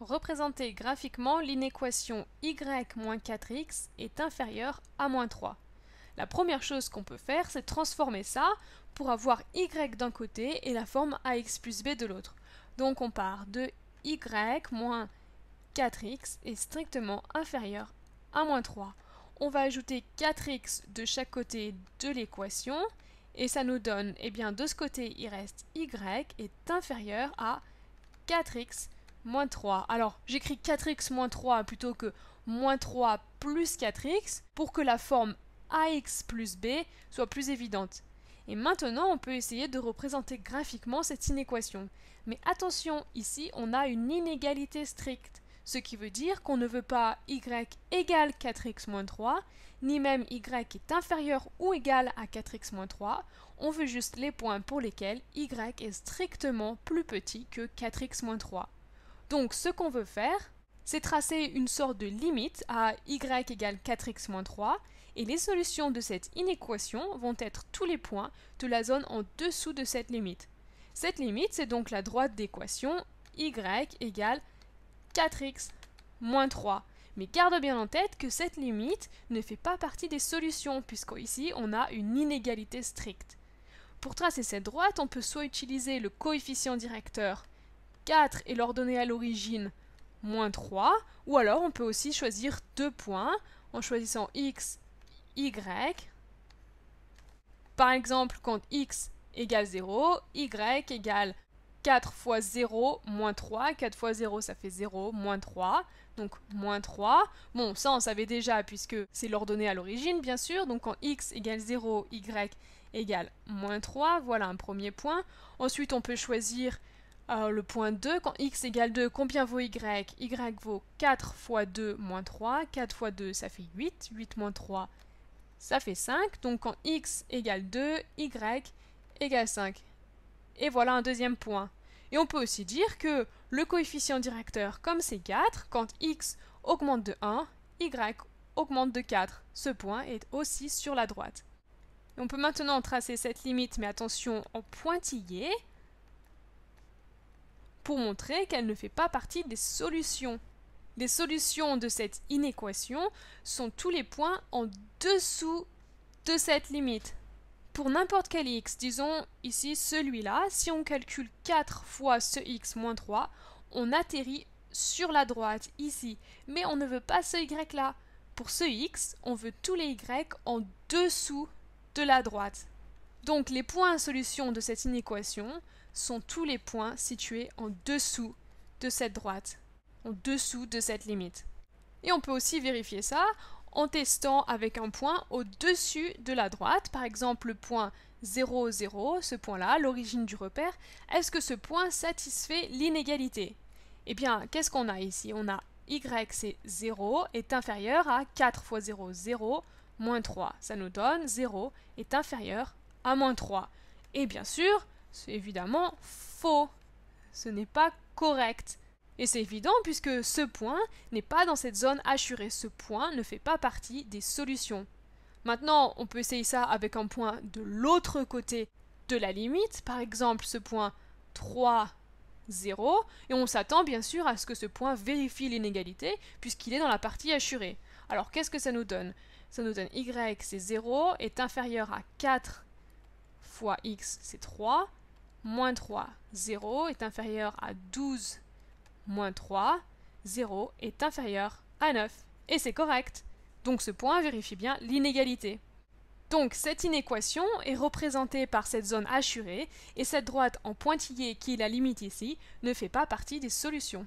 Représenter graphiquement l'inéquation y-4x est inférieure à moins 3. La première chose qu'on peut faire, c'est transformer ça pour avoir y d'un côté et la forme ax plus b de l'autre. Donc on part de y moins 4x est strictement inférieur à moins 3. On va ajouter 4x de chaque côté de l'équation et ça nous donne, eh bien de ce côté il reste y est inférieur à 4x 3. Alors, j'écris 4x moins 3 plutôt que moins 3 plus 4x pour que la forme ax plus b soit plus évidente. Et maintenant, on peut essayer de représenter graphiquement cette inéquation. Mais attention, ici, on a une inégalité stricte, ce qui veut dire qu'on ne veut pas y égale 4x-3, ni même y est inférieur ou égal à 4x-3, on veut juste les points pour lesquels y est strictement plus petit que 4x-3. Donc ce qu'on veut faire, c'est tracer une sorte de limite à y égale 4x-3 et les solutions de cette inéquation vont être tous les points de la zone en dessous de cette limite. Cette limite, c'est donc la droite d'équation y égale 4x moins 3. Mais garde bien en tête que cette limite ne fait pas partie des solutions, puisqu'ici on a une inégalité stricte. Pour tracer cette droite, on peut soit utiliser le coefficient directeur 4 et l'ordonnée à l'origine moins 3, ou alors on peut aussi choisir deux points en choisissant x, y. Par exemple, quand x égale 0, y égale 4 fois 0 moins 3. 4 fois 0, ça fait 0 moins 3. Donc moins 3. Bon, ça on savait déjà puisque c'est l'ordonnée à l'origine, bien sûr. Donc quand x égale 0, y égale moins 3. Voilà un premier point. Ensuite, on peut choisir alors euh, le point 2, quand x égale 2, combien vaut y Y vaut 4 fois 2 moins 3. 4 fois 2, ça fait 8. 8 moins 3, ça fait 5. Donc quand x égale 2, y égale 5. Et voilà un deuxième point. Et on peut aussi dire que le coefficient directeur, comme c'est 4, quand x augmente de 1, y augmente de 4. Ce point est aussi sur la droite. on peut maintenant tracer cette limite, mais attention, en pointillé pour montrer qu'elle ne fait pas partie des solutions. Les solutions de cette inéquation sont tous les points en dessous de cette limite. Pour n'importe quel x, disons ici celui-là, si on calcule 4 fois ce x moins 3, on atterrit sur la droite, ici. Mais on ne veut pas ce y là. Pour ce x, on veut tous les y en dessous de la droite. Donc les points à solution de cette inéquation sont tous les points situés en dessous de cette droite, en dessous de cette limite. Et on peut aussi vérifier ça en testant avec un point au-dessus de la droite, par exemple le point 0, 0, ce point-là, l'origine du repère, est-ce que ce point satisfait l'inégalité Eh bien, qu'est-ce qu'on a ici On a y, c'est 0, est inférieur à 4 fois 0, 0, moins 3. Ça nous donne 0 est inférieur à moins 3. Et bien sûr, c'est évidemment faux. Ce n'est pas correct. Et c'est évident puisque ce point n'est pas dans cette zone assurée. Ce point ne fait pas partie des solutions. Maintenant, on peut essayer ça avec un point de l'autre côté de la limite, par exemple ce point 3, 0, et on s'attend bien sûr à ce que ce point vérifie l'inégalité puisqu'il est dans la partie assurée. Alors qu'est-ce que ça nous donne Ça nous donne y, c'est 0, est inférieur à 4 fois x, c'est 3. Moins 3, 0 est inférieur à 12 moins 3. 0 est inférieur à 9. Et c'est correct. Donc ce point vérifie bien l'inégalité. Donc cette inéquation est représentée par cette zone hachurée et cette droite en pointillé qui la limite ici ne fait pas partie des solutions.